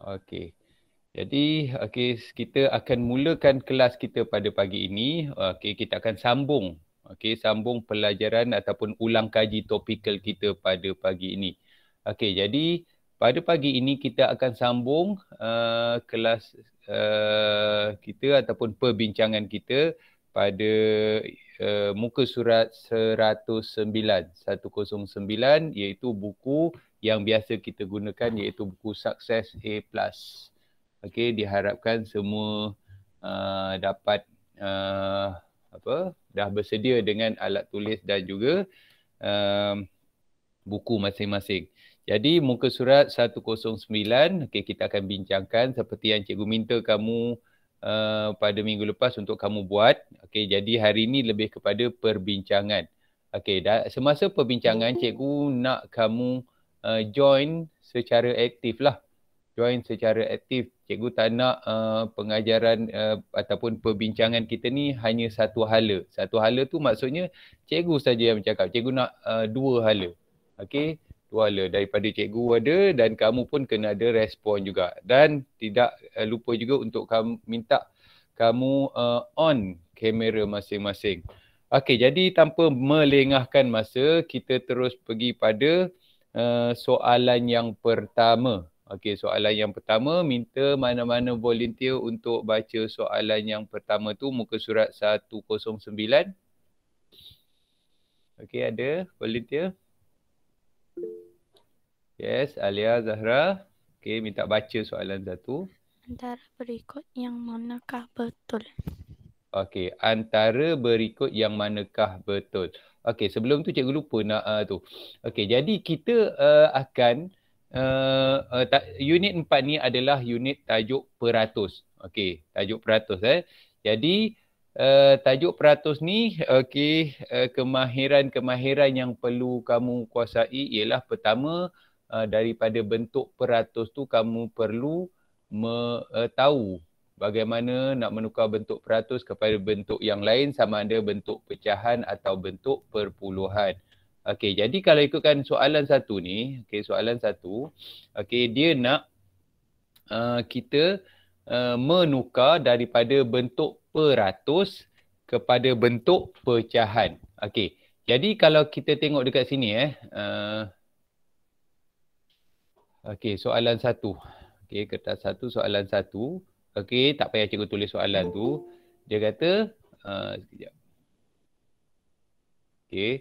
Okey. Jadi okey kita akan mulakan kelas kita pada pagi ini. Okey kita akan sambung. Okey sambung pelajaran ataupun ulang kaji topikal kita pada pagi ini. Okey jadi pada pagi ini kita akan sambung uh, kelas uh, kita ataupun perbincangan kita pada uh, muka surat 109 109 iaitu buku yang biasa kita gunakan iaitu buku sukses A+. Okey, diharapkan semua uh, dapat uh, apa? dah bersedia dengan alat tulis dan juga um, buku masing-masing. Jadi muka surat 109, okey kita akan bincangkan seperti yang cikgu minta kamu uh, pada minggu lepas untuk kamu buat. Okey, jadi hari ini lebih kepada perbincangan. Okey, semasa perbincangan cikgu nak kamu uh, join secara aktif lah. Join secara aktif. Cikgu tak nak uh, pengajaran uh, ataupun perbincangan kita ni hanya satu hala. Satu hala tu maksudnya cikgu saja yang cakap. Cikgu nak uh, dua hala. Okay. Dua hala daripada cikgu ada dan kamu pun kena ada respon juga. Dan tidak uh, lupa juga untuk kamu minta kamu uh, on kamera masing-masing. Okay, jadi tanpa melengahkan masa, kita terus pergi pada Eh, soalan yang pertama. Okey, soalan yang pertama minta mana-mana volunteer untuk baca soalan yang pertama tu muka surat 109. Okey, ada volunteer? Yes, Alia Zahra. Okey, minta baca soalan satu. Antara berikut yang manakah betul? Okey, antara berikut yang manakah betul? Okey, sebelum tu cikgu lupa nak uh, tu. Okey, jadi kita uh, akan uh, uh, unit 4 ni adalah unit tajuk peratus. Okey, tajuk peratus eh. Jadi uh, tajuk peratus ni okey uh, kemahiran-kemahiran yang perlu kamu kuasai ialah pertama uh, daripada bentuk peratus tu kamu perlu me- uh, tahu bagaimana nak menukar bentuk peratus kepada bentuk yang lain sama ada bentuk pecahan atau bentuk perpuluhan. Okey, jadi kalau ikutkan soalan satu ni, okey soalan satu, okey dia nak uh, kita uh, menukar daripada bentuk peratus kepada bentuk pecahan. Okey. Jadi kalau kita tengok dekat sini eh uh, Okey, soalan satu. Okey, kertas satu, soalan satu. Okey, tak payah cikgu tulis soalan tu. Dia kata, uh, sekejap. Okey.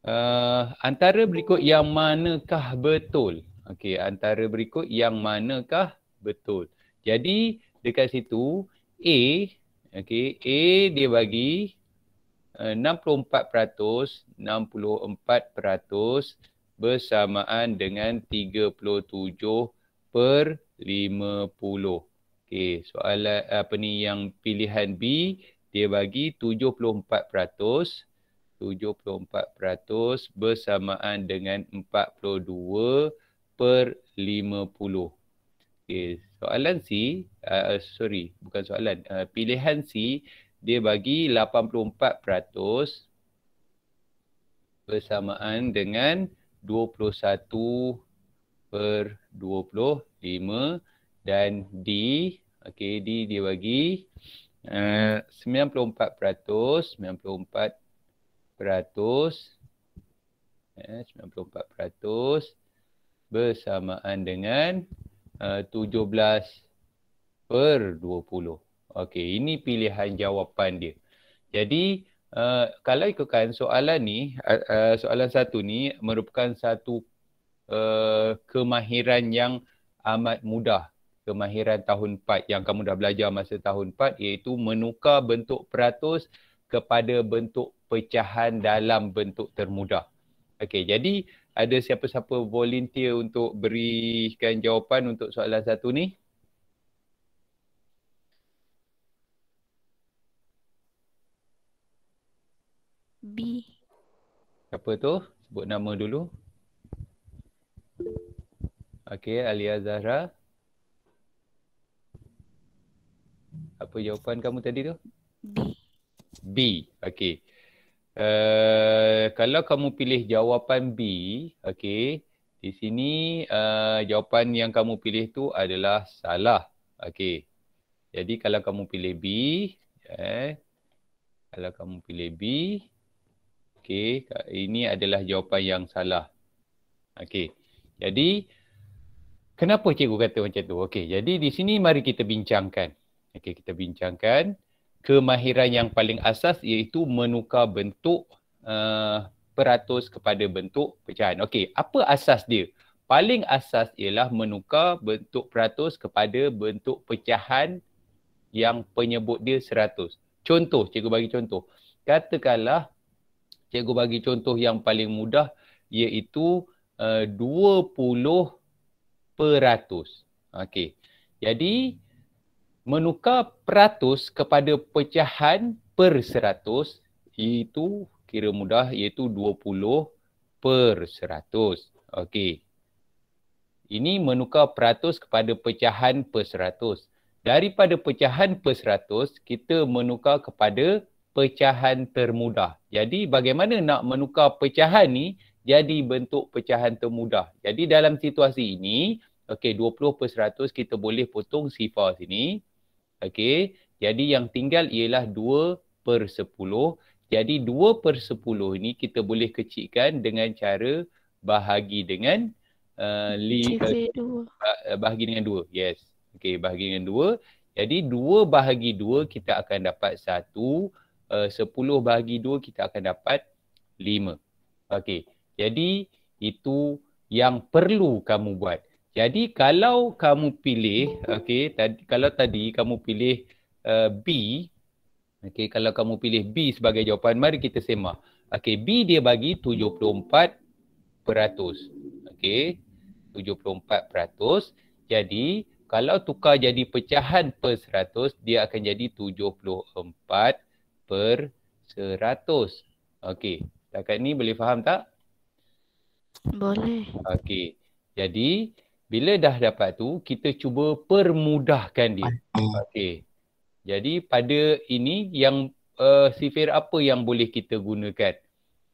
Uh, antara berikut yang manakah betul? Okey, antara berikut yang manakah betul? Jadi, dekat situ, A, okey, A dia bagi uh, 64%, 64% bersamaan dengan 37 per 50. Okey, soalan apa ni yang pilihan B dia bagi 74% 74% bersamaan dengan 42 per 50. Okey, soalan C, uh, sorry, bukan soalan. Uh, pilihan C dia bagi 84% bersamaan dengan 21 per 25 dan D okey D dia bagi uh, 94% 94% 94% bersamaan dengan eh, uh, 17 per 20. Okey, ini pilihan jawapan dia. Jadi Uh, kalau ikutkan soalan ni, uh, soalan satu ni merupakan satu uh, kemahiran yang amat mudah kemahiran tahun 4 yang kamu dah belajar masa tahun 4 iaitu menukar bentuk peratus kepada bentuk pecahan dalam bentuk termudah. Okey, jadi ada siapa-siapa volunteer untuk berikan jawapan untuk soalan satu ni? B. Siapa tu? Sebut nama dulu. Okey, Alia Zahra. apa jawapan kamu tadi tu? B. B. Okey. Uh, kalau kamu pilih jawapan B, okey. Di sini uh, jawapan yang kamu pilih tu adalah salah. Okey. Jadi kalau kamu pilih B, eh. Kalau kamu pilih B, okey, ini adalah jawapan yang salah. Okey. Jadi Kenapa cikgu kata macam tu? Okey, jadi di sini mari kita bincangkan. Okey, kita bincangkan kemahiran yang paling asas iaitu menukar bentuk uh, peratus kepada bentuk pecahan. Okey, apa asas dia? Paling asas ialah menukar bentuk peratus kepada bentuk pecahan yang penyebut dia seratus. Contoh, cikgu bagi contoh. Katakanlah, cikgu bagi contoh yang paling mudah iaitu uh, dua puluh peratus. Okey, jadi menukar peratus kepada pecahan per seratus iaitu kira mudah iaitu 20 per seratus. Okey. Ini menukar peratus kepada pecahan per seratus. Daripada pecahan per seratus, kita menukar kepada pecahan termudah. Jadi bagaimana nak menukar pecahan ni jadi bentuk pecahan termudah. Jadi dalam situasi ini, okey 20 per seratus kita boleh potong sifar sini. Okey, jadi yang tinggal ialah 2 per 10. Jadi 2 per 10 ni kita boleh kecilkan dengan cara bahagi dengan uh, li, uh, uh, bahagi dengan 2. Yes. Okey, bahagi dengan 2. Jadi 2 bahagi 2 kita akan dapat 1. Uh, 10 bahagi 2 kita akan dapat 5. Okey. Jadi itu yang perlu kamu buat. Jadi kalau kamu pilih, okay, tadi, kalau tadi kamu pilih uh, B, okay, kalau kamu pilih B sebagai jawapan, mari kita semak. Okay, B dia bagi 74%. Okay, 74%. Jadi kalau tukar jadi pecahan per 100, dia akan jadi 74 per 100. Okay, setakat ni boleh faham tak? Boleh. Okay, jadi... Bila dah dapat tu, kita cuba permudahkan dia. Okey. Jadi pada ini yang uh, sifir apa yang boleh kita gunakan?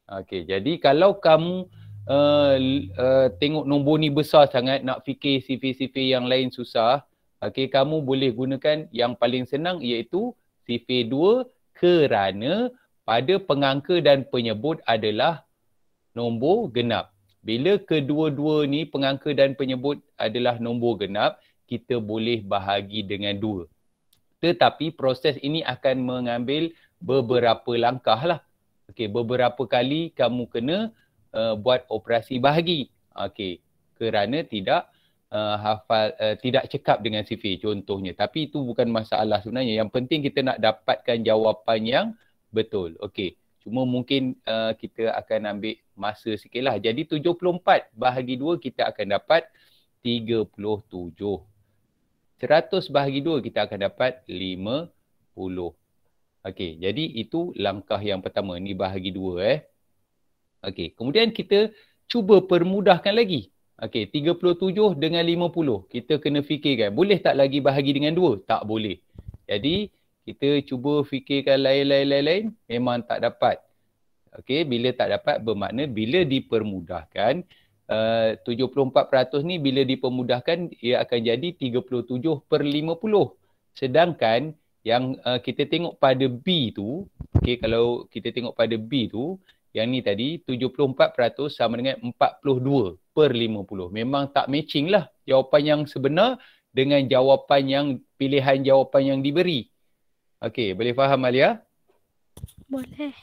Okey, jadi kalau kamu uh, uh, tengok nombor ni besar sangat nak fikir sifir-sifir yang lain susah, okey kamu boleh gunakan yang paling senang iaitu sifir dua kerana pada pengangka dan penyebut adalah nombor genap. Bila kedua-dua ni pengangka dan penyebut adalah nombor genap, kita boleh bahagi dengan dua. Tetapi proses ini akan mengambil beberapa langkah lah. Okay, beberapa kali kamu kena uh, buat operasi bahagi. Okay, kerana tidak uh, hafal, uh, tidak cekap dengan CV contohnya. Tapi itu bukan masalah sebenarnya. Yang penting kita nak dapatkan jawapan yang betul. Okay. Cuma mungkin uh, kita akan ambil masa sikit lah. Jadi 74 bahagi 2 kita akan dapat 37. 100 bahagi 2 kita akan dapat 50. Okey, jadi itu langkah yang pertama. Ini bahagi 2 eh. Okey, kemudian kita cuba permudahkan lagi. Okey, 37 dengan 50. Kita kena fikirkan, boleh tak lagi bahagi dengan 2? Tak boleh. Jadi, kita cuba fikirkan lain-lain-lain-lain, memang tak dapat. Okey, bila tak dapat bermakna bila dipermudahkan eh, uh, 74% ni bila dipermudahkan ia akan jadi 37 per 50. Sedangkan yang uh, kita tengok pada B tu, okey kalau kita tengok pada B tu, yang ni tadi 74% sama dengan 42 per 50. Memang tak matching lah jawapan yang sebenar dengan jawapan yang pilihan jawapan yang diberi. Okey, boleh faham Alia? Boleh.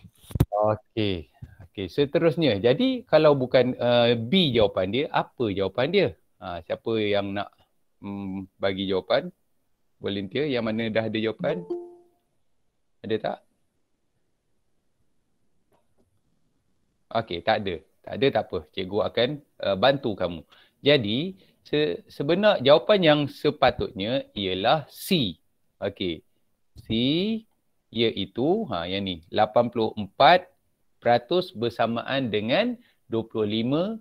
Okey. Okey, seterusnya. Jadi kalau bukan uh, B jawapan dia, apa jawapan dia? Ha, siapa yang nak mm, bagi jawapan? Volunteer yang mana dah ada jawapan? Ada tak? Okey, tak ada. Tak ada tak apa. Cikgu akan uh, bantu kamu. Jadi, se- sebenarnya jawapan yang sepatutnya ialah C. Okey. C iaitu ha yang ni 84% bersamaan dengan 25 uh,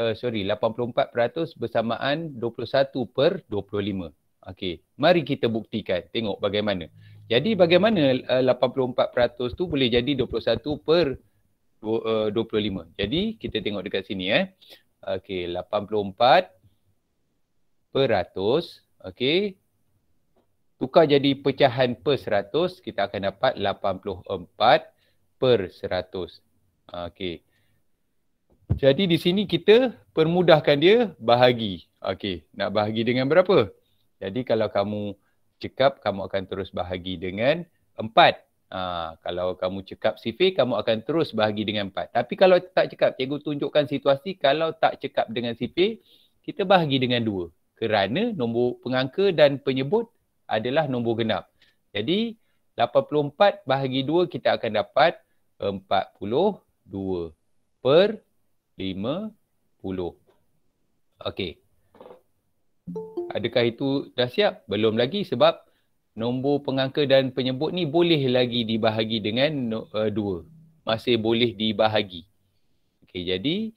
eh, sorry 84% bersamaan 21 per 25. Okey, mari kita buktikan tengok bagaimana. Jadi bagaimana eh, uh, 84% tu boleh jadi 21 per eh, uh, 25. Jadi kita tengok dekat sini eh. Okey, 84 peratus okey Tukar jadi pecahan per seratus, kita akan dapat 84 per seratus. Ah, okey. Jadi di sini kita permudahkan dia bahagi. Okey, nak bahagi dengan berapa? Jadi kalau kamu cekap, kamu akan terus bahagi dengan empat. Ha, kalau kamu cekap sifir, kamu akan terus bahagi dengan empat. Tapi kalau tak cekap, cikgu tunjukkan situasi kalau tak cekap dengan sifir, kita bahagi dengan dua. Kerana nombor pengangka dan penyebut adalah nombor genap. Jadi 84 bahagi 2 kita akan dapat 42 per 50. Okey. Adakah itu dah siap? Belum lagi sebab nombor pengangka dan penyebut ni boleh lagi dibahagi dengan 2. Eh, Masih boleh dibahagi. Okey, jadi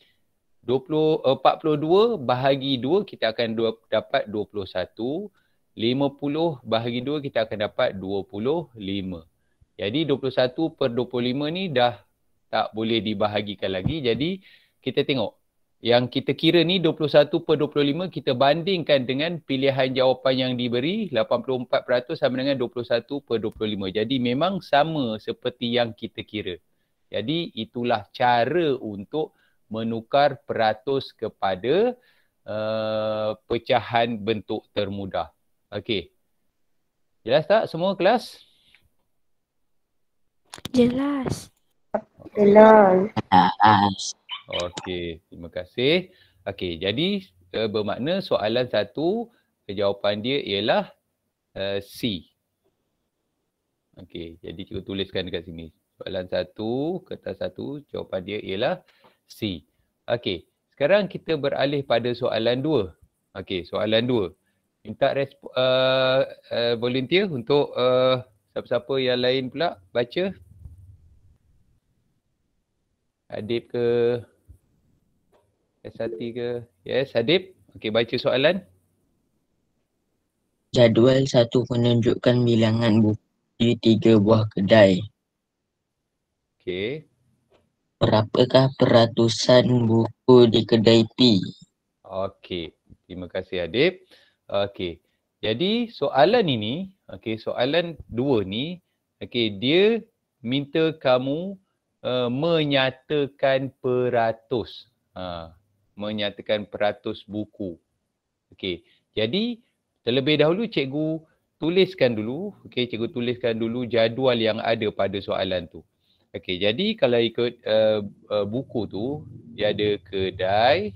20, 42 eh, bahagi 2 kita akan dapat 21. 50 bahagi 2 kita akan dapat 25. Jadi 21 per 25 ni dah tak boleh dibahagikan lagi. Jadi kita tengok yang kita kira ni 21 per 25 kita bandingkan dengan pilihan jawapan yang diberi 84% sama dengan 21 per 25. Jadi memang sama seperti yang kita kira. Jadi itulah cara untuk menukar peratus kepada uh, pecahan bentuk termudah. Okey. Jelas tak semua kelas? Jelas. Jelas. Jelas. Okey, terima kasih. Okey, jadi uh, bermakna soalan satu, eh, jawapan dia ialah uh, C. Okey, jadi cuba tuliskan dekat sini. Soalan satu, kertas satu, jawapan dia ialah C. Okey, sekarang kita beralih pada soalan dua. Okey, soalan dua minta uh, uh, volunteer untuk uh, siapa-siapa yang lain pula baca Adib ke Esati ke yes Adib okey baca soalan jadual satu menunjukkan bilangan bukti tiga buah kedai okey berapakah peratusan buku di kedai P okey terima kasih Adib Okey. Jadi soalan ini, okey, soalan dua ni, okey, dia minta kamu uh, menyatakan peratus. Uh, menyatakan peratus buku. Okey. Jadi terlebih dahulu cikgu tuliskan dulu, okey, cikgu tuliskan dulu jadual yang ada pada soalan tu. Okey, jadi kalau ikut uh, uh, buku tu, dia ada kedai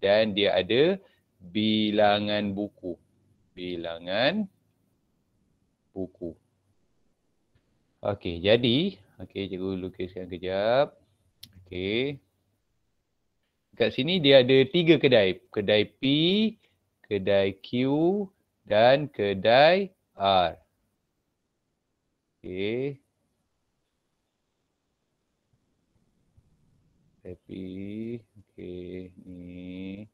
dan dia ada bilangan buku. Bilangan buku. Okey, jadi. Okey, cikgu lukiskan kejap. Okey. Kat sini dia ada tiga kedai. Kedai P, kedai Q dan kedai R. Okey. Kedai P. Okey, ni.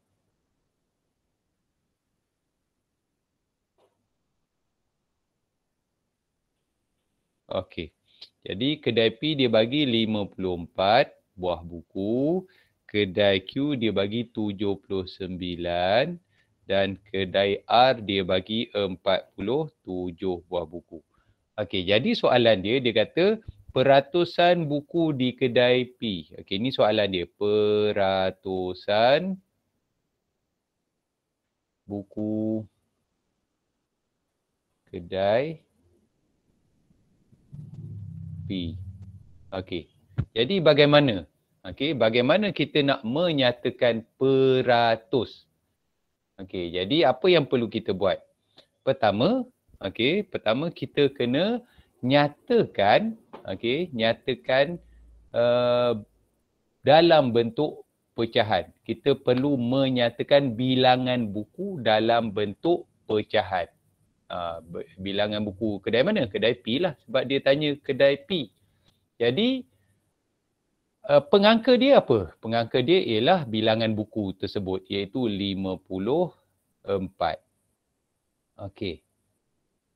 Okey. Jadi kedai P dia bagi 54 buah buku. Kedai Q dia bagi 79 dan kedai R dia bagi 47 buah buku. Okey, jadi soalan dia dia kata peratusan buku di kedai P. Okey, ini soalan dia. Peratusan buku kedai mimpi. Okey. Jadi bagaimana? Okey, bagaimana kita nak menyatakan peratus? Okey, jadi apa yang perlu kita buat? Pertama, okey, pertama kita kena nyatakan, okey, nyatakan uh, dalam bentuk pecahan. Kita perlu menyatakan bilangan buku dalam bentuk pecahan uh, ah, bilangan buku kedai mana? Kedai P lah sebab dia tanya kedai P. Jadi uh, pengangka dia apa? Pengangka dia ialah bilangan buku tersebut iaitu 54. Okey.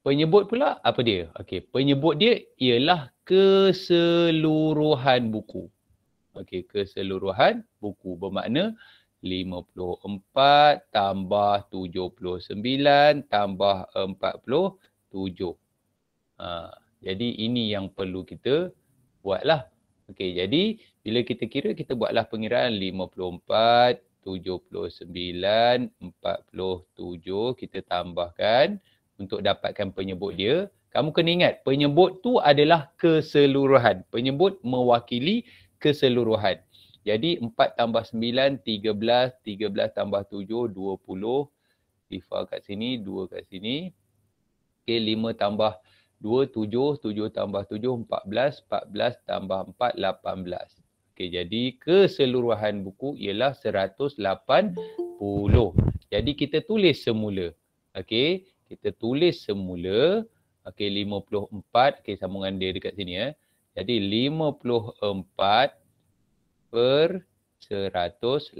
Penyebut pula apa dia? Okey, penyebut dia ialah keseluruhan buku. Okey, keseluruhan buku bermakna 54 tambah 79 tambah 47. Ha, jadi ini yang perlu kita buatlah. Okey, jadi bila kita kira, kita buatlah pengiraan 54, 79, 47. Kita tambahkan untuk dapatkan penyebut dia. Kamu kena ingat, penyebut tu adalah keseluruhan. Penyebut mewakili keseluruhan. Jadi 4 tambah 9, 13, 13 tambah 7, 20. Sifa kat sini, 2 kat sini. Okey, 5 tambah 2, 7. 7 tambah 7, 14. 14 tambah 4, 18. Okey, jadi keseluruhan buku ialah 180. Jadi kita tulis semula. Okey, kita tulis semula. Okey, 54. Okey, sambungan dia dekat sini. Eh. Jadi 54 per 180.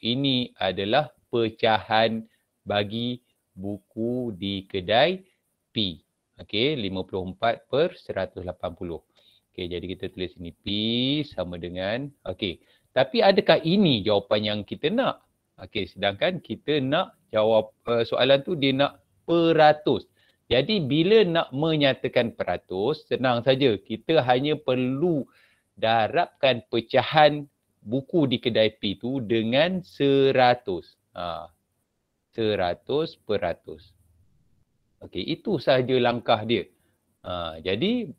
Ini adalah pecahan bagi buku di kedai P. Okey, 54 per 180. Okey, jadi kita tulis ini P sama dengan, okey. Tapi adakah ini jawapan yang kita nak? Okey, sedangkan kita nak jawab uh, soalan tu dia nak peratus. Jadi bila nak menyatakan peratus, senang saja. Kita hanya perlu darabkan pecahan buku di kedai P tu dengan seratus. Ha. Seratus peratus. Okey, itu sahaja langkah dia. Ha. Jadi,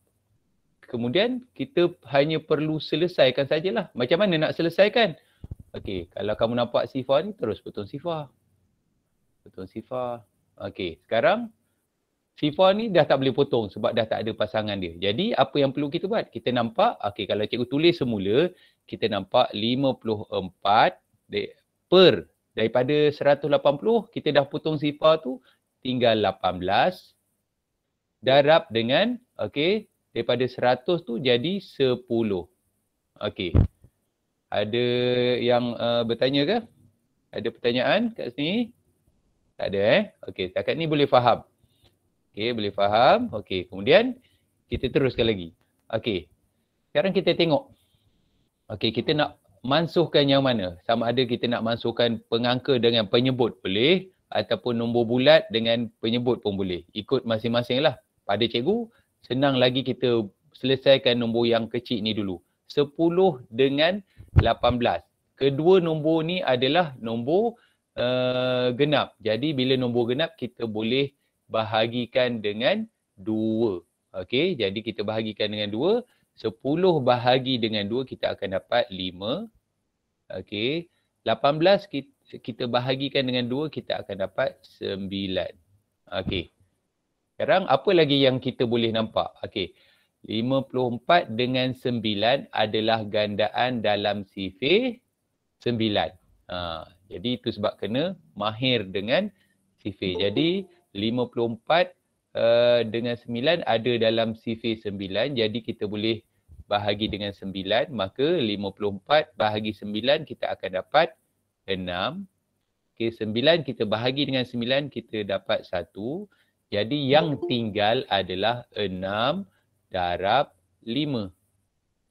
kemudian kita hanya perlu selesaikan sajalah. Macam mana nak selesaikan? Okey, kalau kamu nampak sifar ni, terus potong sifar. Potong sifar. Okey, sekarang FIFA ni dah tak boleh potong sebab dah tak ada pasangan dia. Jadi apa yang perlu kita buat? Kita nampak, okay, kalau cikgu tulis semula, kita nampak 54 per daripada 180, kita dah potong FIFA tu tinggal 18 darab dengan okay, daripada 100 tu jadi 10. Okay. Ada yang uh, bertanya ke? Ada pertanyaan kat sini? Tak ada eh? Okay, takat ni boleh faham. Okey, boleh faham? Okey, kemudian kita teruskan lagi. Okey. Sekarang kita tengok. Okey, kita nak mansuhkan yang mana? Sama ada kita nak mansuhkan pengangka dengan penyebut boleh ataupun nombor bulat dengan penyebut pun boleh. Ikut masing-masing lah. Pada cikgu, senang lagi kita selesaikan nombor yang kecil ni dulu. 10 dengan 18. Kedua nombor ni adalah nombor uh, genap. Jadi bila nombor genap kita boleh bahagikan dengan dua. Okey, jadi kita bahagikan dengan dua. Sepuluh bahagi dengan dua, kita akan dapat lima. Okey, lapan belas kita bahagikan dengan dua, kita akan dapat sembilan. Okey, sekarang apa lagi yang kita boleh nampak? Okey, lima puluh empat dengan sembilan adalah gandaan dalam sifir sembilan. Ha, jadi itu sebab kena mahir dengan sifir. Jadi 54 uh, eh, dengan 9 ada dalam sifir 9 jadi kita boleh bahagi dengan 9 maka 54 bahagi 9 kita akan dapat 6 okey 9 kita bahagi dengan 9 kita dapat 1 jadi yang tinggal adalah 6 darab 5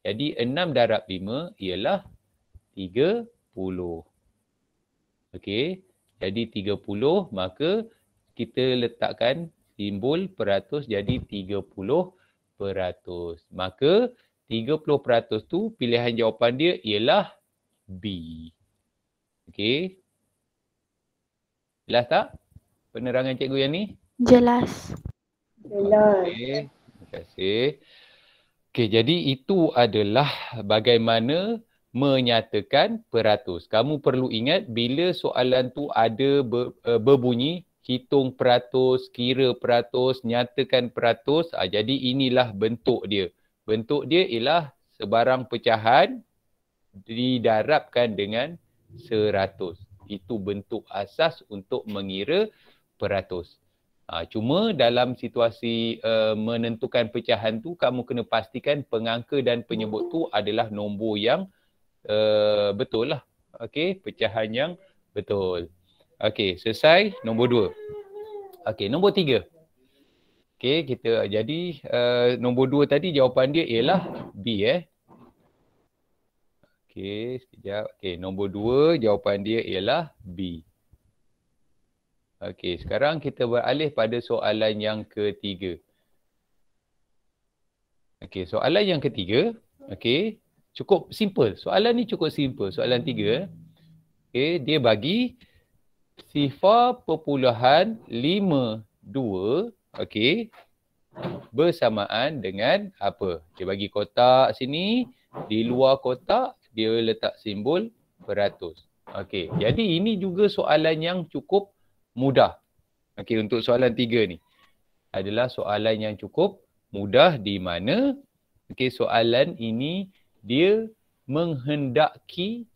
jadi 6 darab 5 ialah 30 okey jadi 30 maka kita letakkan simbol peratus jadi 30%. Maka 30% tu pilihan jawapan dia ialah B. Okey. Jelas tak penerangan cikgu yang ni? Jelas. Jelas. Okay. Terima kasih. Okey, jadi itu adalah bagaimana menyatakan peratus. Kamu perlu ingat bila soalan tu ada ber, eh, berbunyi hitung peratus, kira peratus, nyatakan peratus. Ha, jadi inilah bentuk dia. Bentuk dia ialah sebarang pecahan didarabkan dengan seratus. Itu bentuk asas untuk mengira peratus. Ha, cuma dalam situasi uh, menentukan pecahan tu, kamu kena pastikan pengangka dan penyebut tu adalah nombor yang uh, betul lah. Okey, pecahan yang betul. Okey, selesai nombor dua. Okey, nombor tiga. Okey, kita jadi uh, nombor dua tadi jawapan dia ialah B eh. Okey, sekejap. Okey, nombor dua jawapan dia ialah B. Okey, sekarang kita beralih pada soalan yang ketiga. Okey, soalan yang ketiga. Okey, cukup simple. Soalan ni cukup simple. Soalan tiga. Eh. Okey, dia bagi sifar perpuluhan lima dua okey bersamaan dengan apa dia bagi kotak sini di luar kotak dia letak simbol beratus okey jadi ini juga soalan yang cukup mudah okey untuk soalan tiga ni adalah soalan yang cukup mudah di mana okey soalan ini dia menghendaki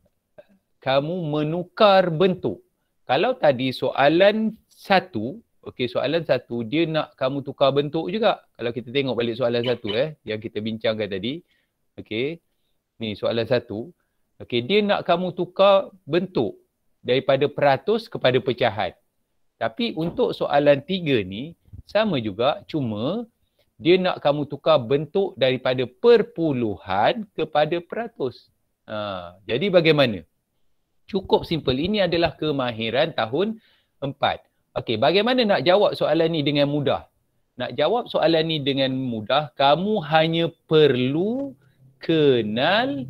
kamu menukar bentuk kalau tadi soalan satu, okey soalan satu dia nak kamu tukar bentuk juga. Kalau kita tengok balik soalan satu eh yang kita bincangkan tadi. Okey. Ni soalan satu. Okey dia nak kamu tukar bentuk daripada peratus kepada pecahan. Tapi untuk soalan tiga ni sama juga cuma dia nak kamu tukar bentuk daripada perpuluhan kepada peratus. Ha, jadi bagaimana? Cukup simple. Ini adalah kemahiran tahun 4. Okey, bagaimana nak jawab soalan ni dengan mudah? Nak jawab soalan ni dengan mudah, kamu hanya perlu kenal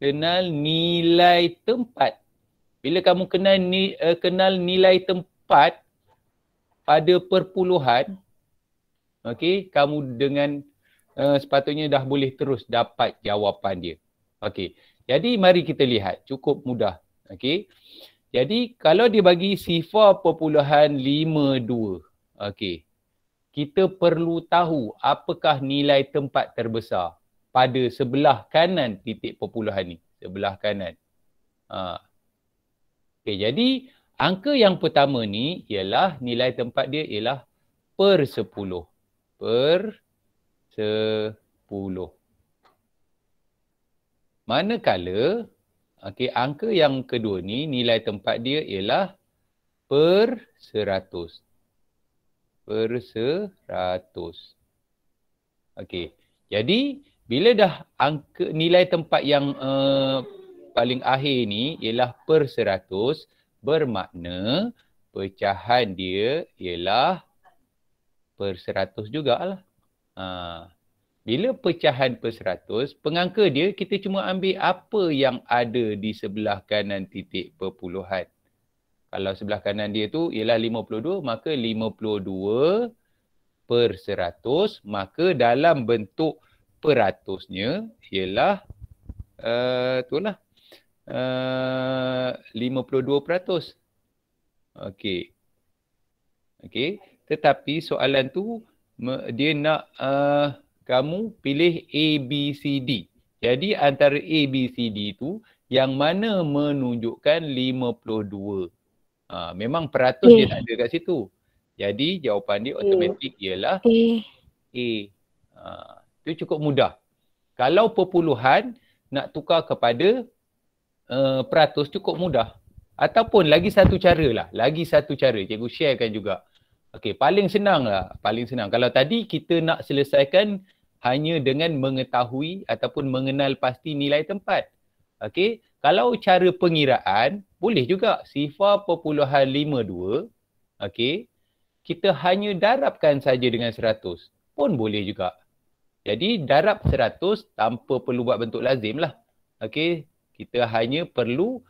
kenal nilai tempat. Bila kamu kenal ni, uh, kenal nilai tempat pada perpuluhan, okey, kamu dengan uh, sepatutnya dah boleh terus dapat jawapan dia. Okey. Jadi mari kita lihat cukup mudah. Okey. Jadi kalau dia bagi sifar perpuluhan 52. Okey. Kita perlu tahu apakah nilai tempat terbesar pada sebelah kanan titik perpuluhan ni. Sebelah kanan. Ha. Okey, jadi angka yang pertama ni ialah nilai tempat dia ialah per 10. Per 10. Manakala okay, angka yang kedua ni nilai tempat dia ialah per seratus. Per seratus. Okey. Jadi bila dah angka nilai tempat yang uh, paling akhir ni ialah per seratus bermakna pecahan dia ialah per seratus jugalah. Haa. Uh. Bila pecahan per seratus, pengangka dia kita cuma ambil apa yang ada di sebelah kanan titik perpuluhan. Kalau sebelah kanan dia tu ialah 52, maka 52 per seratus, maka dalam bentuk peratusnya ialah uh, tu lah eh, uh, 52 peratus. Okey. Okey. Tetapi soalan tu dia nak uh, kamu pilih A, B, C, D. Jadi antara A, B, C, D tu yang mana menunjukkan 52. Ha, memang peratus A. dia eh. tak ada kat situ. Jadi jawapan dia otomatik eh. ialah eh. A. Ha, itu cukup mudah. Kalau perpuluhan nak tukar kepada uh, peratus cukup mudah. Ataupun lagi satu cara lah. Lagi satu cara. Cikgu sharekan juga. Okey, paling senang lah. Paling senang. Kalau tadi kita nak selesaikan hanya dengan mengetahui ataupun mengenal pasti nilai tempat. Okey, kalau cara pengiraan boleh juga sifar perpuluhan lima dua. Okey, kita hanya darabkan saja dengan seratus pun boleh juga. Jadi darab seratus tanpa perlu buat bentuk lazim lah. Okey, kita hanya perlu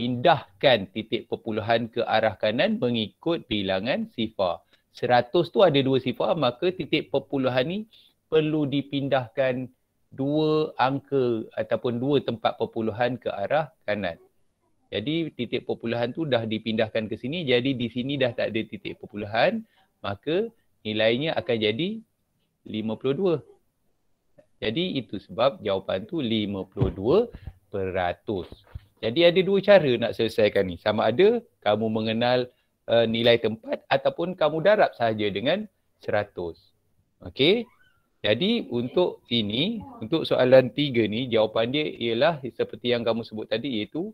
pindahkan titik perpuluhan ke arah kanan mengikut bilangan sifar. Seratus tu ada dua sifar maka titik perpuluhan ni perlu dipindahkan dua angka ataupun dua tempat perpuluhan ke arah kanan. Jadi titik perpuluhan tu dah dipindahkan ke sini jadi di sini dah tak ada titik perpuluhan maka nilainya akan jadi 52. Jadi itu sebab jawapan tu 52 peratus. Jadi ada dua cara nak selesaikan ni. Sama ada kamu mengenal uh, nilai tempat ataupun kamu darab sahaja dengan 100. Okey? Jadi untuk ini, untuk soalan tiga ni, jawapan dia ialah seperti yang kamu sebut tadi iaitu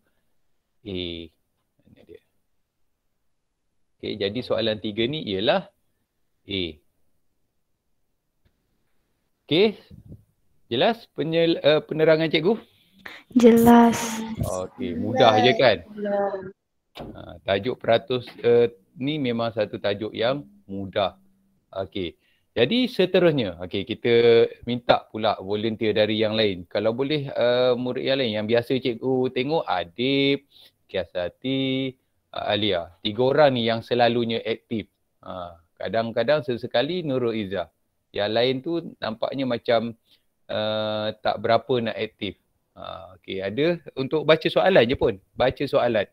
A. Mana dia? Okay, jadi soalan tiga ni ialah A. Okay, jelas penyel, uh, penerangan cikgu? Jelas. Okay, mudah jelas. je kan? Jelas. Ha, uh, tajuk peratus uh, ni memang satu tajuk yang mudah. Okay. Jadi seterusnya, okay, kita minta pula volunteer dari yang lain. Kalau boleh uh, murid yang lain, yang biasa cikgu tengok Adib, Kiasati, uh, eh, Alia. Tiga orang ni yang selalunya aktif. Uh, kadang-kadang sesekali Nurul Iza. Yang lain tu nampaknya macam uh, tak berapa nak aktif. Uh, ha, okay, ada untuk baca soalan je pun. Baca soalan.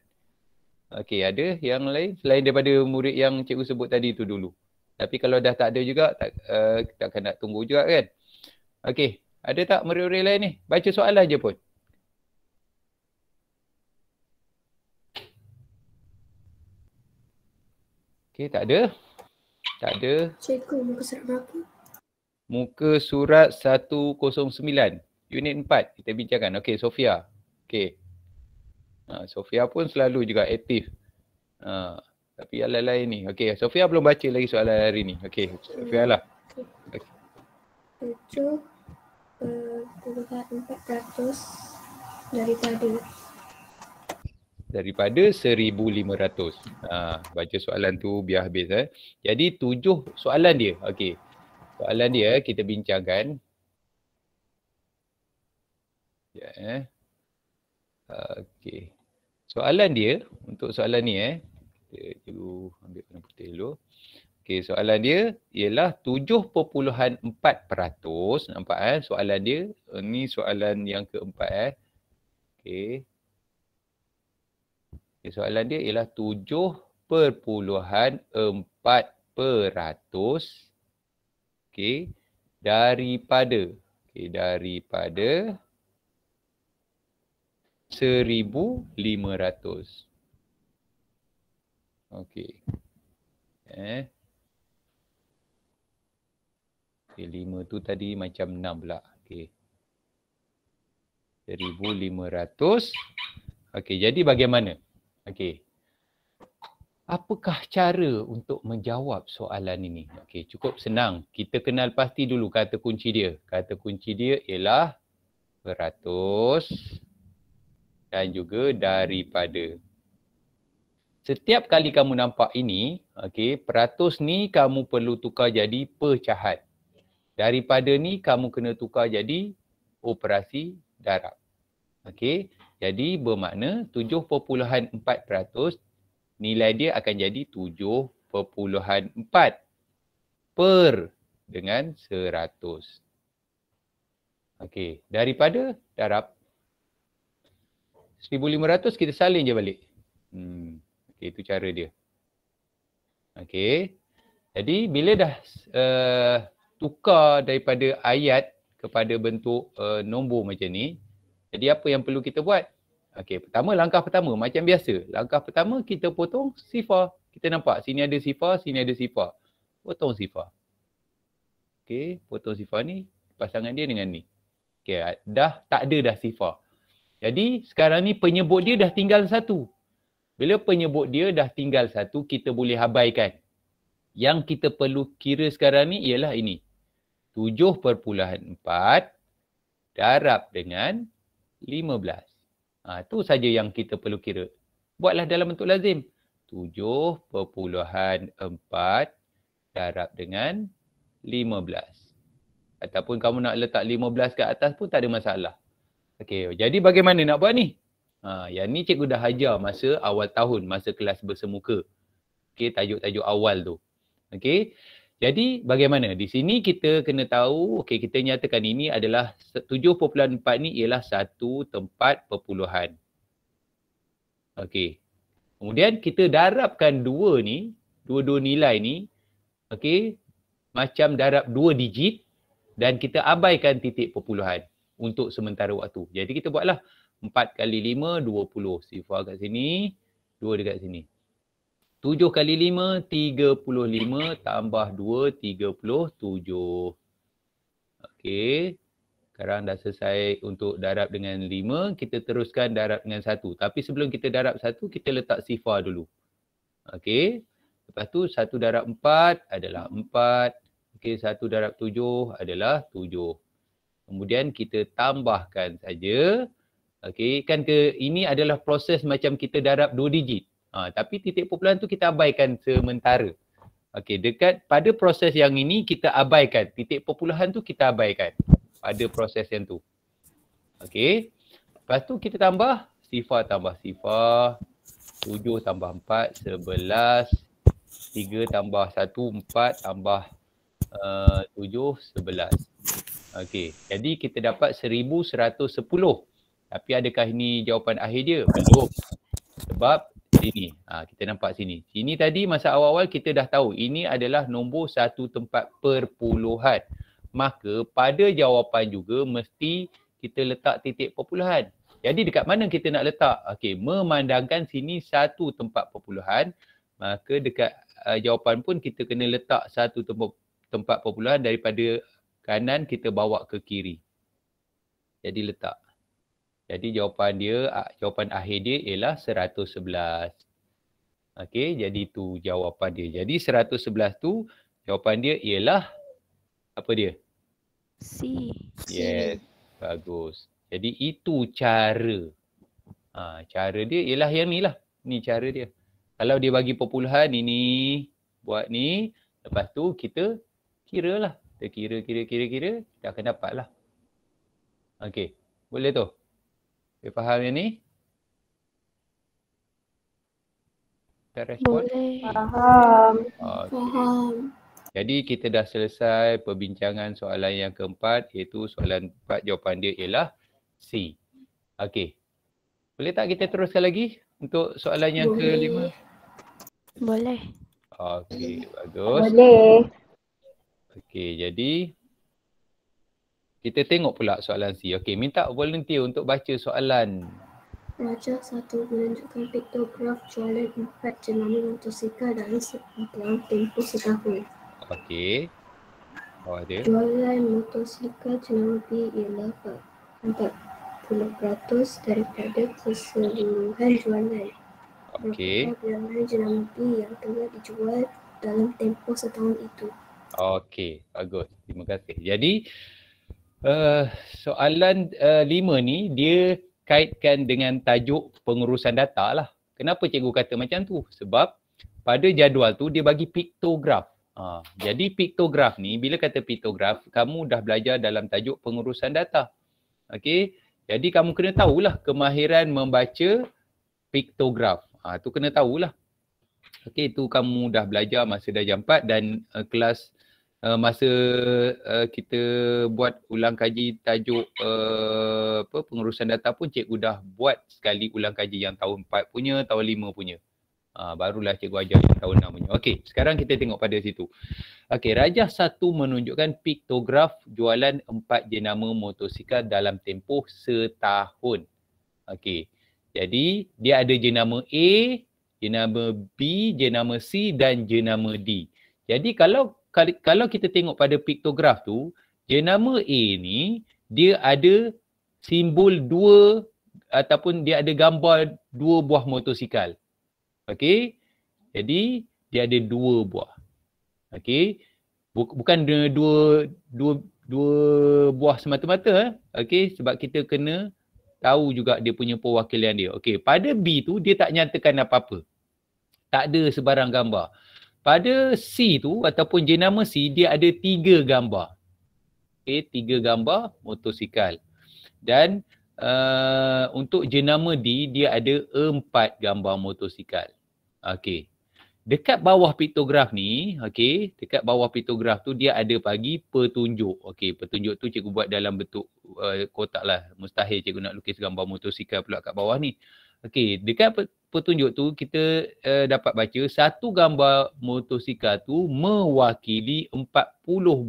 Okay, ada yang lain selain daripada murid yang cikgu sebut tadi tu dulu. Tapi kalau dah tak ada juga, tak, uh, kita akan nak tunggu juga kan. Okey, ada tak murid-murid lain ni? Baca soalan je pun. Okey, tak ada. Tak ada. Cikgu, muka surat berapa? Muka surat 109. Unit 4, kita bincangkan. Okey, Sofia. Okey. Ha, Sofia pun selalu juga aktif. Ha, tapi yang lain-lain ni. Okey, Sofia belum baca lagi soalan hari ni. Okey, Sofia lah. Okay. Eh, 7.400 daripada daripada 1500. Ah, ha, baca soalan tu biar habis eh. Jadi tujuh soalan dia. Okey. Soalan dia kita bincangkan. Ya eh. Okey. Soalan dia untuk soalan ni eh you ambil warna putih dulu. Okey, soalan dia ialah 7.4%. Nampak kan eh? soalan dia? Eh, ni soalan yang keempat eh. Okey. Okay, soalan dia ialah 7.4% okey daripada okey daripada 1500 Okey. Eh. Okey, 5 tu tadi macam enam pula. Okey. seribu lima ratus. Okey, jadi bagaimana? Okey. Apakah cara untuk menjawab soalan ini? Okey, cukup senang. Kita kenal pasti dulu kata kunci dia. Kata kunci dia ialah beratus dan juga daripada setiap kali kamu nampak ini, okey, peratus ni kamu perlu tukar jadi pecahat. Daripada ni kamu kena tukar jadi operasi darab. Okey, jadi bermakna 7.4% nilai dia akan jadi 7.4 per dengan 100. Okey, daripada darab 1500 kita salin je balik. Hmm. Okay, itu cara dia. Okay. Jadi bila dah uh, tukar daripada ayat kepada bentuk uh, nombor macam ni, jadi apa yang perlu kita buat? Okay, pertama langkah pertama macam biasa. Langkah pertama kita potong sifar. Kita nampak sini ada sifar, sini ada sifar. Potong sifar. Okay, potong sifar ni pasangan dia dengan ni. Okay, dah tak ada dah sifar. Jadi sekarang ni penyebut dia dah tinggal satu. Bila penyebut dia dah tinggal satu, kita boleh abaikan. Yang kita perlu kira sekarang ni ialah ini. 7.4 darab dengan 15. Ha, tu saja yang kita perlu kira. Buatlah dalam bentuk lazim. 7.4 darab dengan 15. Ataupun kamu nak letak 15 ke atas pun tak ada masalah. Okey, jadi bagaimana nak buat ni? Ha, yang ni cikgu dah ajar masa awal tahun, masa kelas bersemuka. Okey, tajuk-tajuk awal tu. Okey, jadi bagaimana? Di sini kita kena tahu, okey kita nyatakan ini adalah 7.4 ni ialah satu tempat perpuluhan. Okey. Kemudian kita darabkan dua ni, dua-dua nilai ni, okey, macam darab dua digit dan kita abaikan titik perpuluhan untuk sementara waktu. Jadi kita buatlah Empat kali lima, dua puluh. Sifar kat sini, dua dekat sini. Tujuh kali lima, tiga puluh lima, tambah dua, tiga puluh tujuh. Okey. Sekarang dah selesai untuk darab dengan lima, kita teruskan darab dengan satu. Tapi sebelum kita darab satu, kita letak sifar dulu. Okey. Lepas tu satu darab empat adalah empat. Okey, satu darab tujuh adalah tujuh. Kemudian kita tambahkan saja. Okey, kan ke ini adalah proses macam kita darab dua digit. Ha, tapi titik pukulan tu kita abaikan sementara. Okey, dekat pada proses yang ini kita abaikan. Titik pukulan tu kita abaikan pada proses yang tu. Okey, lepas tu kita tambah sifar tambah sifar. tujuh tambah empat sebelas tiga tambah satu empat tambah eh, tujuh sebelas. 11. Okey, jadi kita dapat seribu seratus sepuluh. Tapi adakah ini jawapan akhir dia? Belum. Sebab sini. Ha, kita nampak sini. Sini tadi masa awal-awal kita dah tahu ini adalah nombor satu tempat perpuluhan. Maka pada jawapan juga mesti kita letak titik perpuluhan. Jadi dekat mana kita nak letak? Okey, memandangkan sini satu tempat perpuluhan, maka dekat uh, jawapan pun kita kena letak satu tempat tempat perpuluhan daripada kanan kita bawa ke kiri. Jadi letak. Jadi jawapan dia, jawapan akhir dia ialah 111. Okey, jadi tu jawapan dia. Jadi 111 tu jawapan dia ialah apa dia? C. Yes, C. bagus. Jadi itu cara. Ha, cara dia ialah yang ni lah. Ni cara dia. Kalau dia bagi perpuluhan, ini ni, buat ni. Lepas tu kita kira lah. Kita kira, kira, kira, kira. Kita akan dapat lah. Okey, boleh tu? Dia faham yang ni? Tak respon? Boleh. Faham. Okay. Faham. Jadi kita dah selesai perbincangan soalan yang keempat iaitu soalan empat jawapan dia ialah C. Okey. Boleh tak kita teruskan lagi untuk soalan yang kelima? Boleh. Okey, bagus. Boleh. Okey, jadi kita tengok pula soalan C. Okey, minta volunteer untuk baca soalan. Rajah satu menunjukkan piktograf jualan impak jenama motosikal dalam sepanjang tempoh setahun. Okey. Oh, Jualan motosikal jenama B ialah 40% daripada keseluruhan jualan. Okey. Berapa jenama B yang telah dijual dalam tempoh setahun itu? Okey, bagus. Terima kasih. Jadi, Eh, soalan uh, lima ni dia kaitkan dengan tajuk pengurusan data lah. Kenapa cikgu kata macam tu? Sebab pada jadual tu dia bagi piktograf. Ha, jadi piktograf ni bila kata piktograf kamu dah belajar dalam tajuk pengurusan data. Okey. Jadi kamu kena tahulah kemahiran membaca piktograf. Ha, tu kena tahulah. Okey, tu kamu dah belajar masa dah jam 4 dan uh, kelas uh, masa uh, kita buat ulang kaji tajuk uh, apa pengurusan data pun cikgu dah buat sekali ulang kaji yang tahun 4 punya, tahun 5 punya. Uh, barulah cikgu ajar yang tahun 6 punya. Okey, sekarang kita tengok pada situ. Okey, rajah satu menunjukkan piktograf jualan empat jenama motosikal dalam tempoh setahun. Okey. Jadi dia ada jenama A, jenama B, jenama C dan jenama D. Jadi kalau kalau kita tengok pada piktograf tu, jenama A ni dia ada simbol dua ataupun dia ada gambar dua buah motosikal. Okey. Jadi dia ada dua buah. Okey. Bukan dua dua dua buah semata-mata eh. Okey sebab kita kena tahu juga dia punya perwakilan dia. Okey, pada B tu dia tak nyatakan apa-apa. Tak ada sebarang gambar pada C tu ataupun jenama C dia ada tiga gambar. Okey, tiga gambar motosikal. Dan uh, untuk jenama D dia ada empat gambar motosikal. Okey. Dekat bawah piktograf ni, okey, dekat bawah piktograf tu dia ada bagi petunjuk. Okey, petunjuk tu cikgu buat dalam bentuk uh, kotak lah. Mustahil cikgu nak lukis gambar motosikal pula kat bawah ni. Okey, dekat petunjuk tu kita uh, dapat baca satu gambar motosikal tu mewakili 40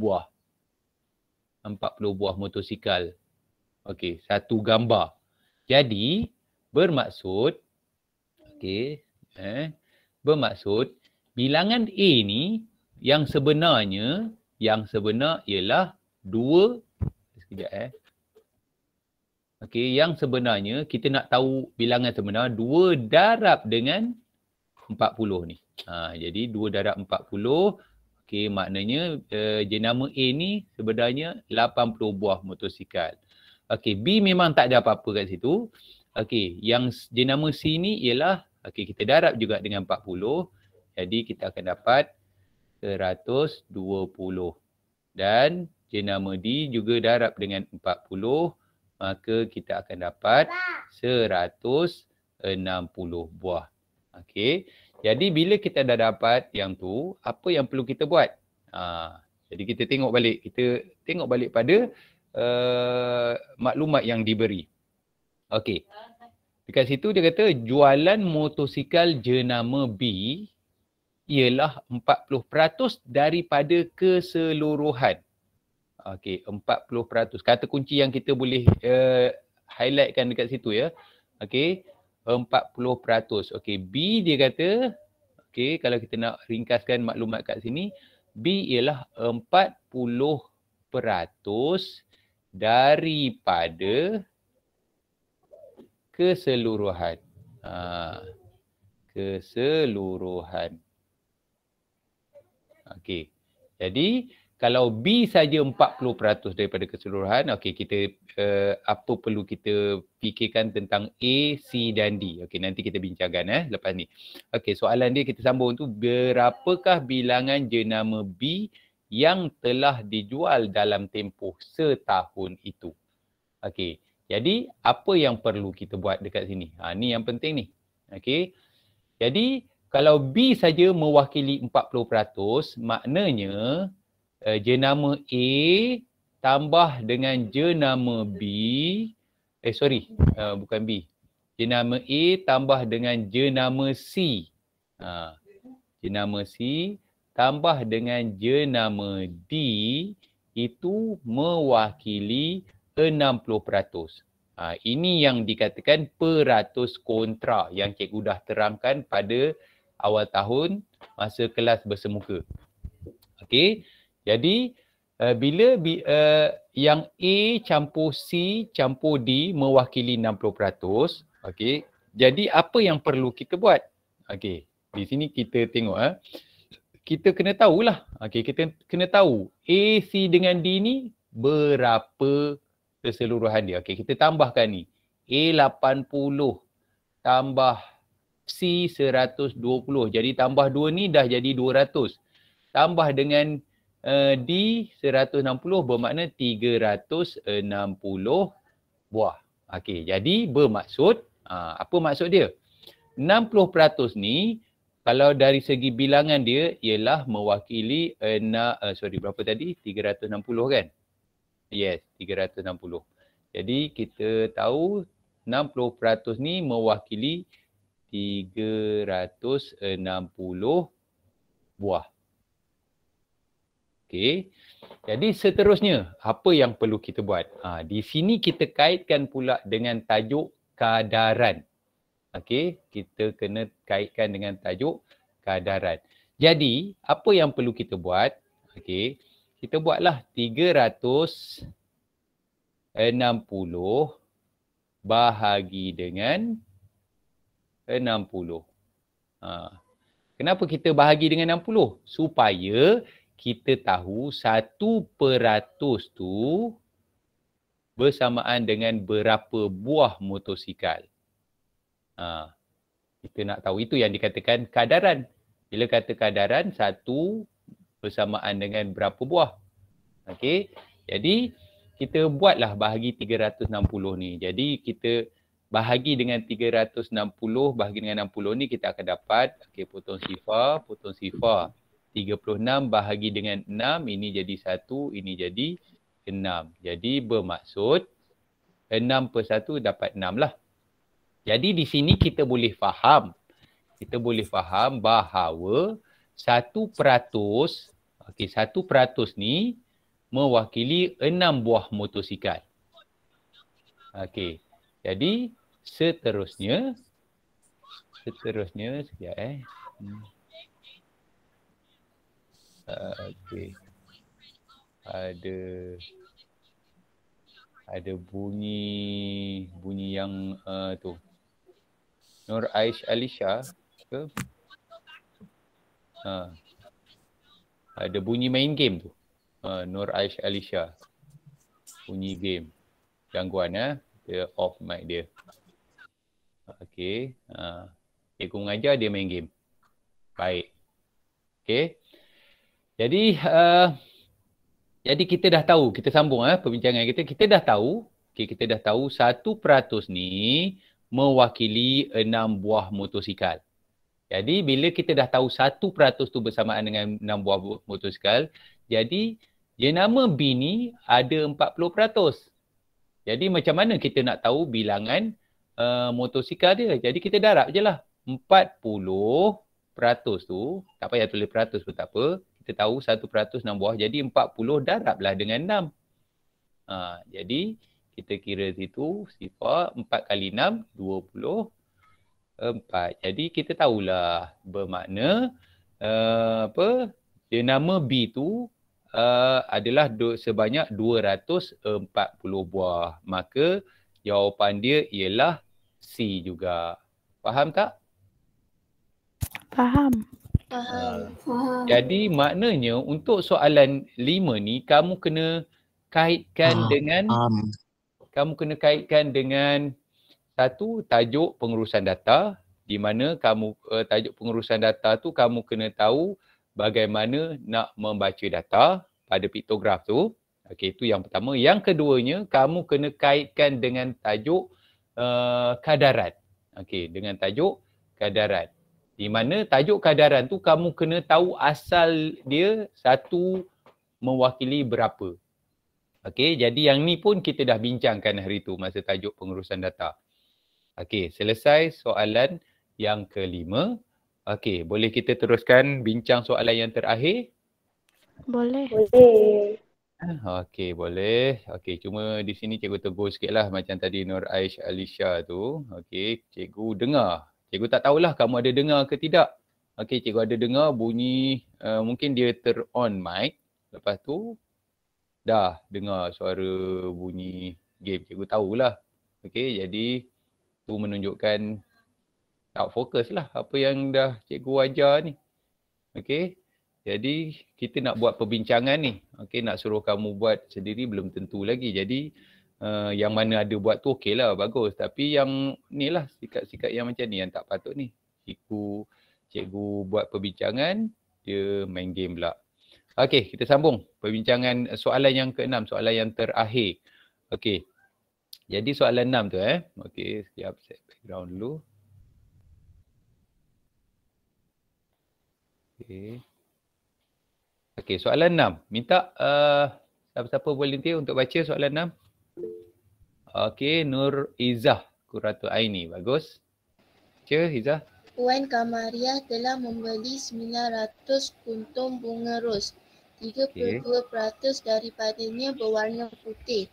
buah 40 buah motosikal okey satu gambar jadi bermaksud okey eh bermaksud bilangan A ni yang sebenarnya yang sebenar ialah 2 sekejap eh 2 Okey, yang sebenarnya kita nak tahu bilangan sebenar 2 darab dengan 40 ni. Ha, jadi 2 darab 40, okey maknanya uh, jenama A ni sebenarnya 80 buah motosikal. Okey, B memang tak ada apa-apa kat situ. Okey, yang jenama C ni ialah okey kita darab juga dengan 40. Jadi kita akan dapat 120. Dan jenama D juga darab dengan 40 maka kita akan dapat 160 buah. Okey. Jadi bila kita dah dapat yang tu, apa yang perlu kita buat? Ha. Jadi kita tengok balik, kita tengok balik pada uh, maklumat yang diberi. Okey. Dekat situ dia kata jualan motosikal jenama B ialah 40% daripada keseluruhan. Okey, 40%. Kata kunci yang kita boleh uh, highlightkan dekat situ ya. Okey, 40%. Okey, B dia kata, okey, kalau kita nak ringkaskan maklumat kat sini, B ialah 40% daripada keseluruhan. Ha, keseluruhan. Okey. Jadi, kalau B saja 40% daripada keseluruhan okey kita uh, apa perlu kita fikirkan tentang A C dan D okey nanti kita bincangkan eh lepas ni okey soalan dia kita sambung tu berapakah bilangan jenama B yang telah dijual dalam tempoh setahun itu okey jadi apa yang perlu kita buat dekat sini ha ni yang penting ni okey jadi kalau B saja mewakili 40% maknanya uh, eh, jenama A tambah dengan jenama B eh sorry uh, bukan B jenama A tambah dengan jenama C uh, ha. jenama C tambah dengan jenama D itu mewakili 60%. Ha, ini yang dikatakan peratus kontra yang cikgu dah terangkan pada awal tahun masa kelas bersemuka. Okey, jadi uh, bila uh, yang A campur C campur D mewakili 60%, okey. Jadi apa yang perlu kita buat? Okey. Di sini kita tengok eh. Kita kena tahulah. Okey, kita kena tahu A C dengan D ni berapa keseluruhan dia. Okey, kita tambahkan ni. A 80 tambah C 120. Jadi tambah 2 ni dah jadi 200. Tambah dengan uh, di 160 bermakna 360 buah. Okey, jadi bermaksud ha, apa maksud dia? 60% ni kalau dari segi bilangan dia ialah mewakili ena, eh, sorry berapa tadi? 360 kan? Yes, 360. Jadi kita tahu 60% ni mewakili 360 buah. Okey. Jadi seterusnya, apa yang perlu kita buat? Ha, di sini kita kaitkan pula dengan tajuk kadaran. Okey, kita kena kaitkan dengan tajuk kadaran. Jadi, apa yang perlu kita buat? Okey, kita buatlah 360 bahagi dengan 60. Ha. Kenapa kita bahagi dengan 60? Supaya kita tahu satu peratus tu bersamaan dengan berapa buah motosikal. Ha. Kita nak tahu itu yang dikatakan kadaran. Bila kata kadaran, satu bersamaan dengan berapa buah. Okey, jadi kita buatlah bahagi 360 ni. Jadi kita bahagi dengan 360, bahagi dengan 60 ni kita akan dapat okay, potong sifar, potong sifar. 36 bahagi dengan 6 ini jadi 1, ini jadi 6. Jadi bermaksud 6 per 1 dapat 6 lah. Jadi di sini kita boleh faham. Kita boleh faham bahawa 1 peratus, okay, 1 peratus ni mewakili 6 buah motosikal. Okey. Jadi seterusnya seterusnya sekejap eh. Hmm. Ah, okay, Ada ada bunyi bunyi yang uh, tu. Nur Aish Alisha ke? Ha. Ada bunyi main game tu. Ha, Nur Aish Alisha. Bunyi game. Gangguan eh. Dia off mic dia. Okay. Ha. Eh, mengajar dia main game. Baik. Okay. Jadi uh, jadi kita dah tahu, kita sambung eh, perbincangan kita. Kita dah tahu, okay, kita dah tahu satu peratus ni mewakili enam buah motosikal. Jadi bila kita dah tahu satu peratus tu bersamaan dengan enam buah motosikal, jadi jenama B ni ada empat puluh peratus. Jadi macam mana kita nak tahu bilangan uh, motosikal dia? Jadi kita darab je lah. Empat puluh peratus tu, tak payah tulis peratus pun tak apa, kita tahu 1% 6 buah jadi 40 darablah dengan 6. Uh, ha, jadi kita kira situ sifar 4 kali 6 24. Jadi kita tahulah bermakna uh, apa dia nama B tu uh, adalah du- sebanyak 240 buah. Maka jawapan dia ialah C juga. Faham tak? Faham. Ah. Jadi maknanya untuk soalan lima ni kamu kena kaitkan uh, dengan um. kamu kena kaitkan dengan satu tajuk pengurusan data di mana kamu uh, tajuk pengurusan data tu kamu kena tahu bagaimana nak membaca data pada piktograf tu. Okey itu yang pertama. Yang keduanya kamu kena kaitkan dengan tajuk uh, kadaran. Okey dengan tajuk kadaran di mana tajuk kadaran tu kamu kena tahu asal dia satu mewakili berapa. Okey, jadi yang ni pun kita dah bincangkan hari tu masa tajuk pengurusan data. Okey, selesai soalan yang kelima. Okey, boleh kita teruskan bincang soalan yang terakhir? Boleh. Boleh. Ah, okey, boleh. Okey, cuma di sini cikgu tegur sikit lah macam tadi Nur Aish Alisha tu. Okey, cikgu dengar. Cikgu tak tahulah kamu ada dengar ke tidak. Okey, cikgu ada dengar bunyi uh, mungkin dia ter on mic. Lepas tu dah dengar suara bunyi game. Cikgu tahulah. Okey, jadi tu menunjukkan tak fokus lah apa yang dah cikgu ajar ni. Okey, jadi kita nak buat perbincangan ni. Okey, nak suruh kamu buat sendiri belum tentu lagi. Jadi, uh, yang mana ada buat tu okey lah bagus tapi yang ni lah sikap-sikap yang macam ni yang tak patut ni cikgu cikgu buat perbincangan dia main game pula okey kita sambung perbincangan soalan yang keenam soalan yang terakhir okey jadi soalan enam tu eh okey siap set background dulu Okay. okay, soalan enam. Minta uh, siapa-siapa boleh nanti untuk baca soalan enam. Okey, Nur Izzah Kuratu Aini. Bagus. Okey, Izzah. Puan Kamaria telah membeli 900 kuntum bunga ros. 32% daripadanya berwarna putih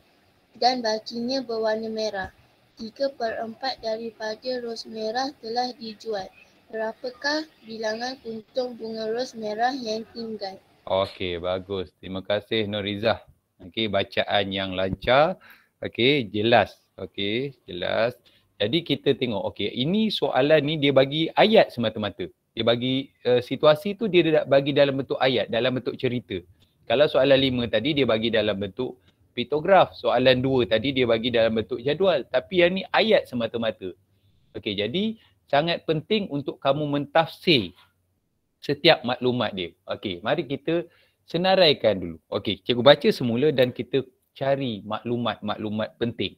dan bakinya berwarna merah. 3 per 4 daripada ros merah telah dijual. Berapakah bilangan kuntum bunga ros merah yang tinggal? Okey, bagus. Terima kasih Nur Nurizah. Okey, bacaan yang lancar. Okey, jelas. Okey, jelas. Jadi kita tengok, okey, ini soalan ni dia bagi ayat semata-mata. Dia bagi uh, situasi tu dia dah bagi dalam bentuk ayat, dalam bentuk cerita. Kalau soalan lima tadi dia bagi dalam bentuk pitograf. Soalan dua tadi dia bagi dalam bentuk jadual. Tapi yang ni ayat semata-mata. Okey, jadi sangat penting untuk kamu mentafsir setiap maklumat dia. Okey, mari kita senaraikan dulu. Okey, cikgu baca semula dan kita cari maklumat-maklumat penting.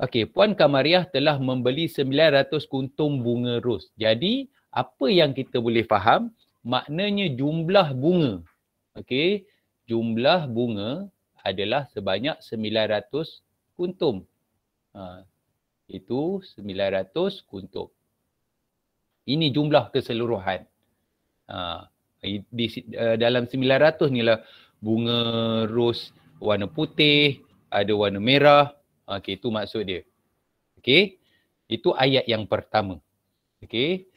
Okey, Puan Kamariah telah membeli 900 kuntum bunga ros. Jadi, apa yang kita boleh faham, maknanya jumlah bunga. Okey, jumlah bunga adalah sebanyak 900 kuntum. Ha, itu 900 kuntum. Ini jumlah keseluruhan. Ha, di, uh, dalam 900 ni lah bunga ros warna putih, ada warna merah. Ah, okey, itu maksud dia. Okey. Itu ayat yang pertama. Okey.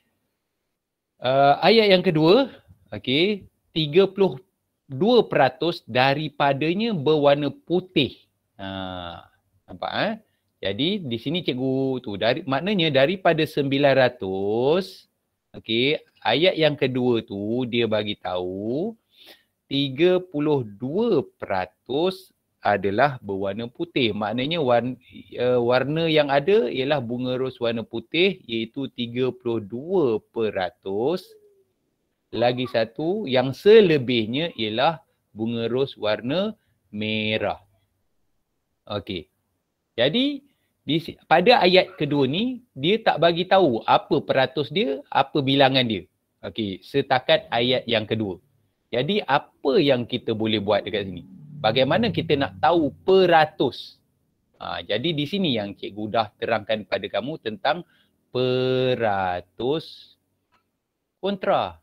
Uh, ayat yang kedua, okey, 32% daripadanya berwarna putih. Ha, nampak eh? Jadi di sini cikgu tu dari maknanya daripada 900 okey, ayat yang kedua tu dia bagi tahu 32% adalah berwarna putih. Maknanya eh, warna, yang ada ialah bunga ros warna putih iaitu 32%. Lagi satu yang selebihnya ialah bunga ros warna merah. Okey. Jadi di, pada ayat kedua ni dia tak bagi tahu apa peratus dia, apa bilangan dia. Okey, setakat ayat yang kedua. Jadi apa yang kita boleh buat dekat sini? Bagaimana kita nak tahu peratus? Ha, jadi di sini yang cikgu dah terangkan kepada kamu tentang peratus kontra.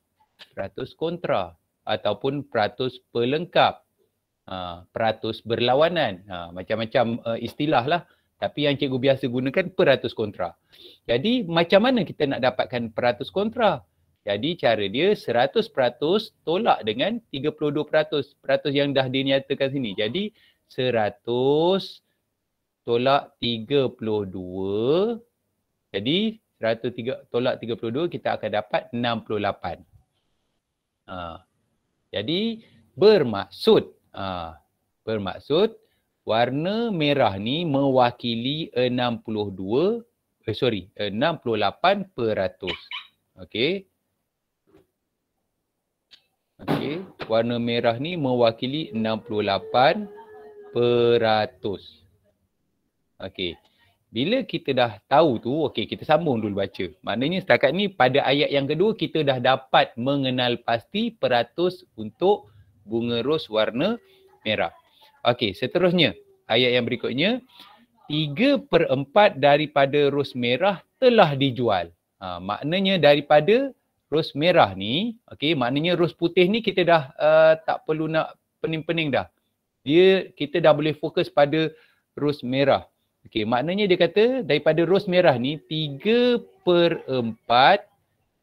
Peratus kontra ataupun peratus pelengkap. Ha, peratus berlawanan. Ha, macam-macam uh, istilah lah. Tapi yang cikgu biasa gunakan peratus kontra. Jadi macam mana kita nak dapatkan peratus kontra? Jadi cara dia 100% tolak dengan 32% peratus yang dah dinyatakan sini. Jadi 100 tolak 32. Jadi 103 tolak 32 kita akan dapat 68. Ha. Jadi bermaksud ha. bermaksud warna merah ni mewakili 62 eh, sorry 68 peratus. Okey. Okey, warna merah ni mewakili 68%. peratus. Okey. Bila kita dah tahu tu, okey kita sambung dulu baca. Maknanya setakat ni pada ayat yang kedua kita dah dapat mengenal pasti peratus untuk bunga ros warna merah. Okey, seterusnya ayat yang berikutnya 3/4 daripada ros merah telah dijual. Ha, maknanya daripada ros merah ni okay, maknanya ros putih ni kita dah uh, tak perlu nak pening-pening dah dia kita dah boleh fokus pada ros merah Okay, maknanya dia kata daripada ros merah ni 3/4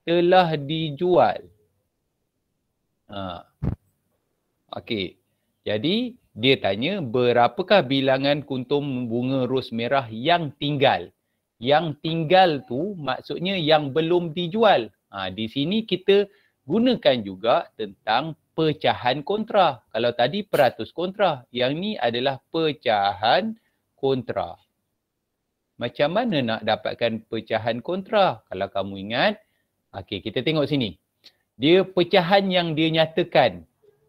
telah dijual ha okey jadi dia tanya berapakah bilangan kuntum bunga ros merah yang tinggal yang tinggal tu maksudnya yang belum dijual Ha, di sini kita gunakan juga tentang pecahan kontra. Kalau tadi peratus kontra, yang ni adalah pecahan kontra. Macam mana nak dapatkan pecahan kontra? Kalau kamu ingat, okey kita tengok sini. Dia pecahan yang dia nyatakan,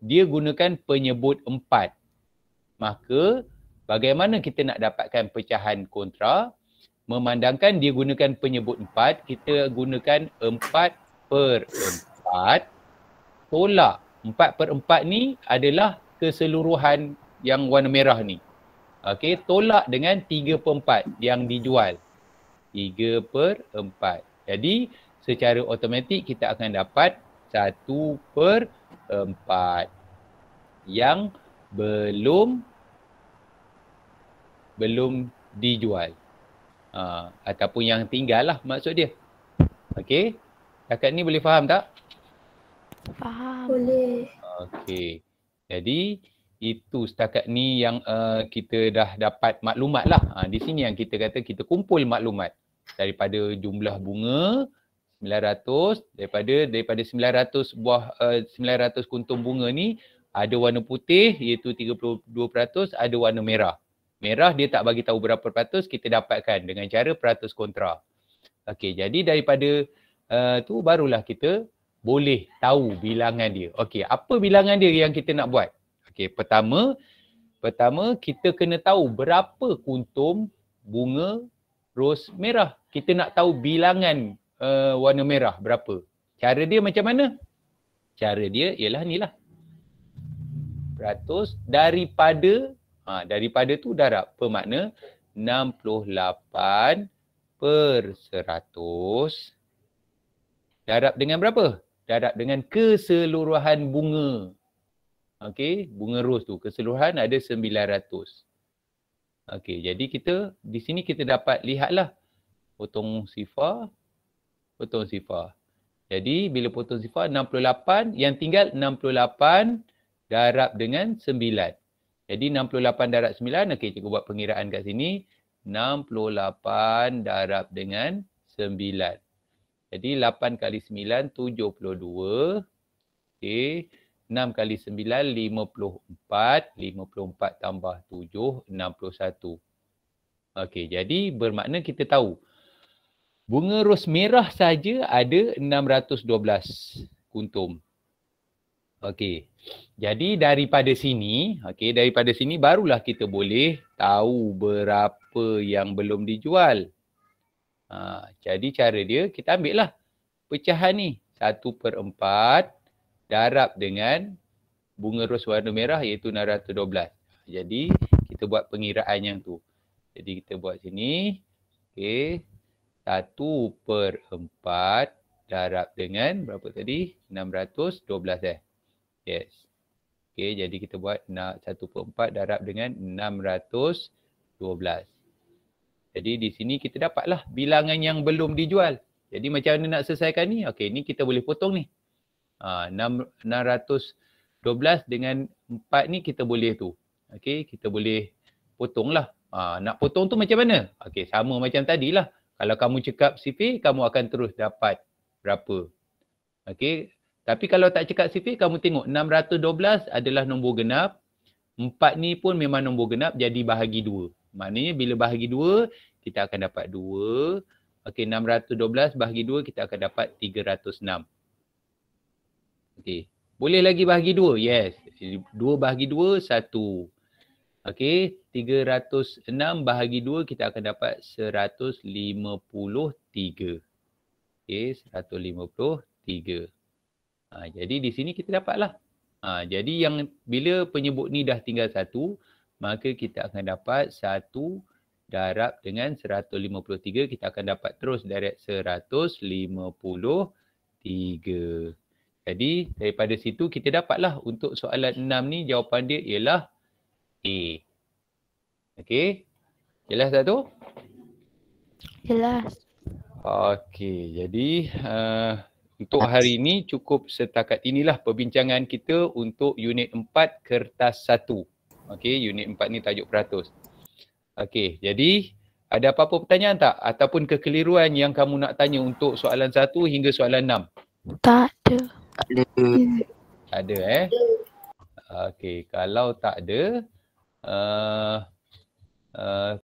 dia gunakan penyebut empat. Maka bagaimana kita nak dapatkan pecahan kontra? memandangkan dia gunakan penyebut empat, kita gunakan empat per empat. Tolak empat per empat ni adalah keseluruhan yang warna merah ni. Okey, tolak dengan tiga per empat yang dijual. Tiga per empat. Jadi, secara automatik kita akan dapat satu per empat yang belum belum dijual ha, ataupun yang tinggal lah maksud dia. Okey. Kakak ni boleh faham tak? Faham. Boleh. Okey. Jadi itu setakat ni yang uh, kita dah dapat maklumat lah. Ha, di sini yang kita kata kita kumpul maklumat daripada jumlah bunga 900 daripada daripada 900 buah uh, eh, 900 kuntum bunga ni ada warna putih iaitu 32% ada warna merah merah dia tak bagi tahu berapa peratus kita dapatkan dengan cara peratus kontra. Okey, jadi daripada uh, tu barulah kita boleh tahu bilangan dia. Okey, apa bilangan dia yang kita nak buat? Okey, pertama pertama kita kena tahu berapa kuntum bunga ros merah. Kita nak tahu bilangan uh, warna merah berapa. Cara dia macam mana? Cara dia ialah ni lah. Peratus daripada Ha, daripada tu darab bermakna 68 per 100 darab dengan berapa? Darab dengan keseluruhan bunga. Okey, bunga ros tu keseluruhan ada 900. Okey, jadi kita di sini kita dapat lihatlah potong sifar potong sifar. Jadi bila potong sifar 68 yang tinggal 68 darab dengan 9. Jadi 68 darab 9, okey cikgu buat pengiraan kat sini. 68 darab dengan 9. Jadi 8 kali 9, 72. Okey. 6 kali 9, 54. 54 tambah 7, 61. Okey, jadi bermakna kita tahu bunga ros merah saja ada 612 kuntum. Okey, jadi daripada sini, okey daripada sini barulah kita boleh tahu berapa yang belum dijual. Ha, jadi cara dia kita ambil lah pecahan ni. satu per empat darab dengan bunga ros warna merah iaitu 612. Jadi kita buat pengiraan yang tu. Jadi kita buat sini. Okey. satu per empat darab dengan berapa tadi? 612 eh. Yes. Okay, jadi kita buat 14 darab dengan 612. Jadi di sini kita dapatlah bilangan yang belum dijual. Jadi macam mana nak selesaikan ni? Okay, ni kita boleh potong ni. Ha, 612 dengan 4 ni kita boleh tu. Okay, kita boleh potong lah. Ha, nak potong tu macam mana? Okay, sama macam tadilah. Kalau kamu cekap CP, kamu akan terus dapat berapa. Okay, tapi kalau tak cakap sifir, kamu tengok 612 adalah nombor genap. Empat ni pun memang nombor genap jadi bahagi dua. Maknanya bila bahagi dua, kita akan dapat dua. Okey, 612 bahagi dua kita akan dapat 306. Okey. Boleh lagi bahagi dua. Yes. Dua bahagi dua satu. Okey, 306 bahagi dua kita akan dapat 153. Okey, 153. Ha, jadi di sini kita dapatlah. Ha, jadi yang bila penyebut ni dah tinggal satu, maka kita akan dapat satu darab dengan 153. Kita akan dapat terus direct 153. Jadi daripada situ kita dapatlah untuk soalan enam ni jawapan dia ialah A. Okey. Jelas tak tu? Jelas. Okey. Jadi... Uh, untuk hari ini cukup setakat inilah perbincangan kita untuk unit 4 kertas 1. Okey, unit 4 ni tajuk peratus. Okey, jadi ada apa-apa pertanyaan tak? Ataupun kekeliruan yang kamu nak tanya untuk soalan 1 hingga soalan 6? Tak ada. Tak ada. Ada eh? Okey, kalau tak ada, uh, uh,